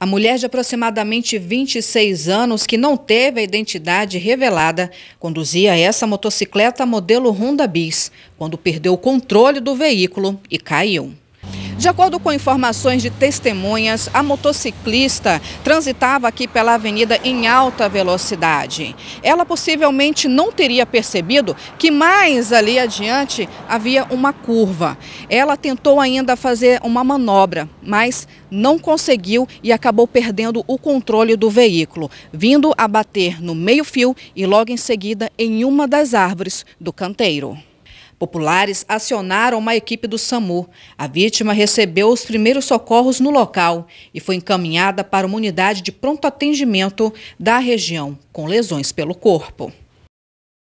A mulher de aproximadamente 26 anos, que não teve a identidade revelada, conduzia essa motocicleta modelo Honda Bis, quando perdeu o controle do veículo e caiu. De acordo com informações de testemunhas, a motociclista transitava aqui pela avenida em alta velocidade. Ela possivelmente não teria percebido que mais ali adiante havia uma curva. Ela tentou ainda fazer uma manobra, mas não conseguiu e acabou perdendo o controle do veículo, vindo a bater no meio-fio e logo em seguida em uma das árvores do canteiro. Populares acionaram uma equipe do SAMU. A vítima recebeu os primeiros socorros no local e foi encaminhada para uma unidade de pronto atendimento da região, com lesões pelo corpo.